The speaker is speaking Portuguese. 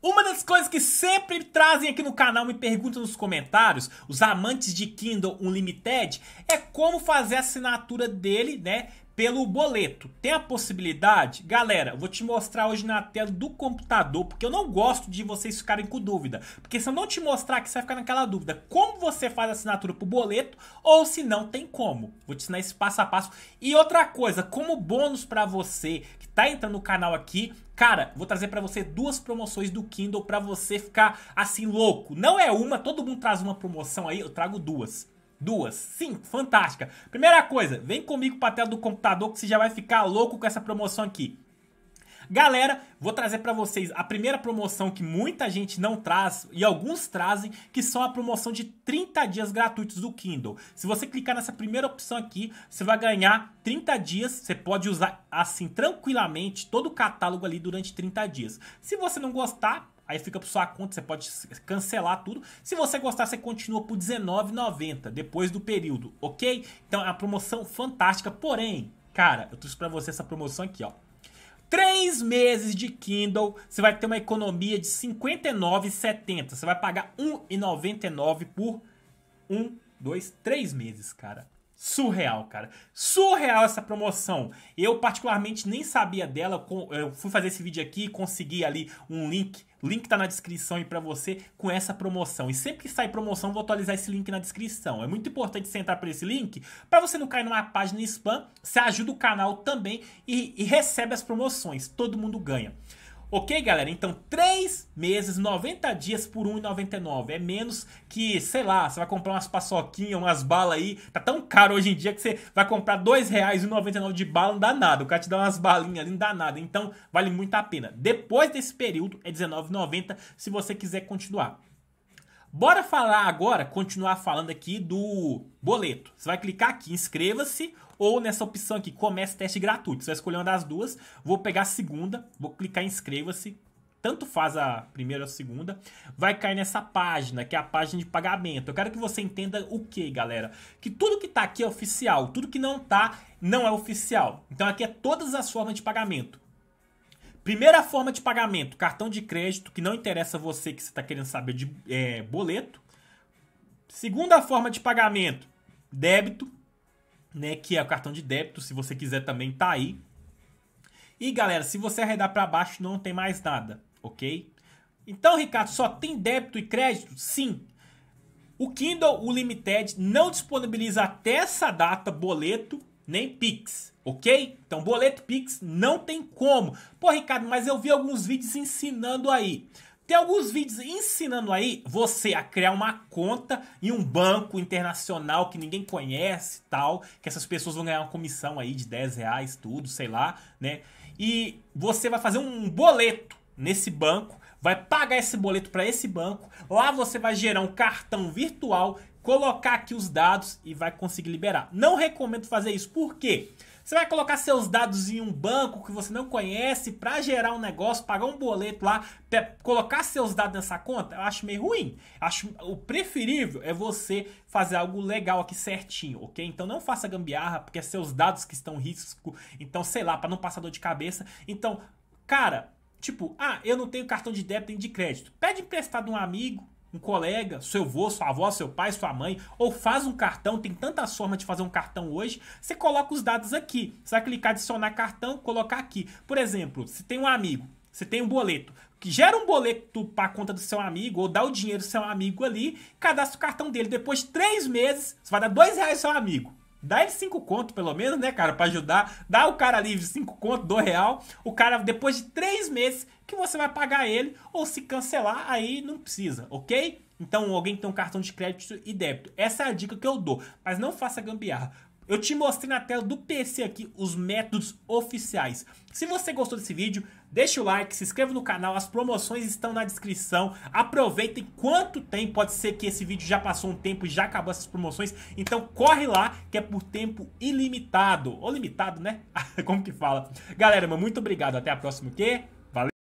Uma das coisas que sempre trazem aqui no canal me perguntam nos comentários, os amantes de Kindle Unlimited, é como fazer a assinatura dele, né, pelo boleto. Tem a possibilidade? Galera, vou te mostrar hoje na tela do computador, porque eu não gosto de vocês ficarem com dúvida. Porque se eu não te mostrar que você vai ficar naquela dúvida, como você faz a assinatura pro boleto, ou se não tem como. Vou te ensinar esse passo a passo. E outra coisa, como bônus para você que tá entrando no canal aqui, Cara, vou trazer para você duas promoções do Kindle para você ficar assim louco. Não é uma, todo mundo traz uma promoção aí, eu trago duas duas, cinco, fantástica. Primeira coisa, vem comigo para a tela do computador que você já vai ficar louco com essa promoção aqui. Galera, vou trazer para vocês a primeira promoção que muita gente não traz e alguns trazem, que são a promoção de 30 dias gratuitos do Kindle. Se você clicar nessa primeira opção aqui, você vai ganhar 30 dias, você pode usar assim tranquilamente todo o catálogo ali durante 30 dias. Se você não gostar, Aí fica por sua conta, você pode cancelar tudo. Se você gostar, você continua por R$19,90 depois do período, ok? Então é uma promoção fantástica. Porém, cara, eu trouxe para você essa promoção aqui, ó. Três meses de Kindle, você vai ter uma economia de R$59,70. 59,70. Você vai pagar R$1,99 1,99 por um, dois, três meses, cara. Surreal, cara. Surreal essa promoção. Eu, particularmente, nem sabia dela. Eu fui fazer esse vídeo aqui e consegui ali um link Link tá na descrição aí para você com essa promoção. E sempre que sai promoção, vou atualizar esse link na descrição. É muito importante você entrar por esse link para você não cair numa página spam. Você ajuda o canal também e, e recebe as promoções. Todo mundo ganha. Ok, galera? Então, 3 meses, 90 dias por R$1,99. É menos que, sei lá, você vai comprar umas paçoquinhas, umas balas aí. Tá tão caro hoje em dia que você vai comprar R$2,99 de bala, não dá nada. O cara te dá umas balinhas ali, não dá nada. Então, vale muito a pena. Depois desse período, é R$19,90 se você quiser continuar. Bora falar agora, continuar falando aqui do boleto. Você vai clicar aqui, inscreva-se ou nessa opção aqui, comece teste gratuito. Você vai escolher uma das duas. Vou pegar a segunda, vou clicar em inscreva-se. Tanto faz a primeira ou a segunda, vai cair nessa página, que é a página de pagamento. Eu quero que você entenda o que, galera? Que tudo que tá aqui é oficial, tudo que não tá não é oficial. Então aqui é todas as formas de pagamento. Primeira forma de pagamento, cartão de crédito, que não interessa você que você está querendo saber de é, boleto. Segunda forma de pagamento, débito né, que é o cartão de débito, se você quiser também tá aí. E galera, se você arredar para baixo não tem mais nada, OK? Então, Ricardo, só tem débito e crédito? Sim. O Kindle, o Limited, não disponibiliza até essa data boleto nem Pix, ok? Então, boleto Pix não tem como. Pô, Ricardo, mas eu vi alguns vídeos ensinando aí. Tem alguns vídeos ensinando aí você a criar uma conta em um banco internacional que ninguém conhece tal, que essas pessoas vão ganhar uma comissão aí de 10 reais, tudo, sei lá, né? E você vai fazer um boleto nesse banco, vai pagar esse boleto para esse banco, lá você vai gerar um cartão virtual, colocar aqui os dados e vai conseguir liberar. Não recomendo fazer isso, por quê? Porque você vai colocar seus dados em um banco que você não conhece para gerar um negócio, pagar um boleto lá, colocar seus dados nessa conta? Eu acho meio ruim. Acho o preferível é você fazer algo legal aqui certinho, ok? Então não faça gambiarra, porque é seus dados que estão em risco. Então, sei lá, para não passar dor de cabeça. Então, cara, tipo, ah, eu não tenho cartão de débito nem de crédito. Pede emprestado um amigo, um colega, seu avô, sua avó, seu pai, sua mãe, ou faz um cartão, tem tantas formas de fazer um cartão hoje, você coloca os dados aqui. Você vai clicar adicionar cartão, colocar aqui. Por exemplo, se tem um amigo, você tem um boleto, que gera um boleto para a conta do seu amigo, ou dá o dinheiro do seu amigo ali, cadastra o cartão dele. Depois de três meses, você vai dar dois reais ao seu amigo. Dá ele 5 conto, pelo menos, né, cara? para ajudar. Dá o cara livre 5 conto, do real. O cara, depois de 3 meses, que você vai pagar ele. Ou se cancelar, aí não precisa, ok? Então, alguém que tem um cartão de crédito e débito. Essa é a dica que eu dou. Mas não faça gambiarra. Eu te mostrei na tela do PC aqui os métodos oficiais. Se você gostou desse vídeo, deixa o like, se inscreva no canal, as promoções estão na descrição. Aproveita enquanto tem, pode ser que esse vídeo já passou um tempo e já acabou essas promoções. Então corre lá, que é por tempo ilimitado. Ou limitado, né? Como que fala? Galera, muito obrigado, até a próxima, que...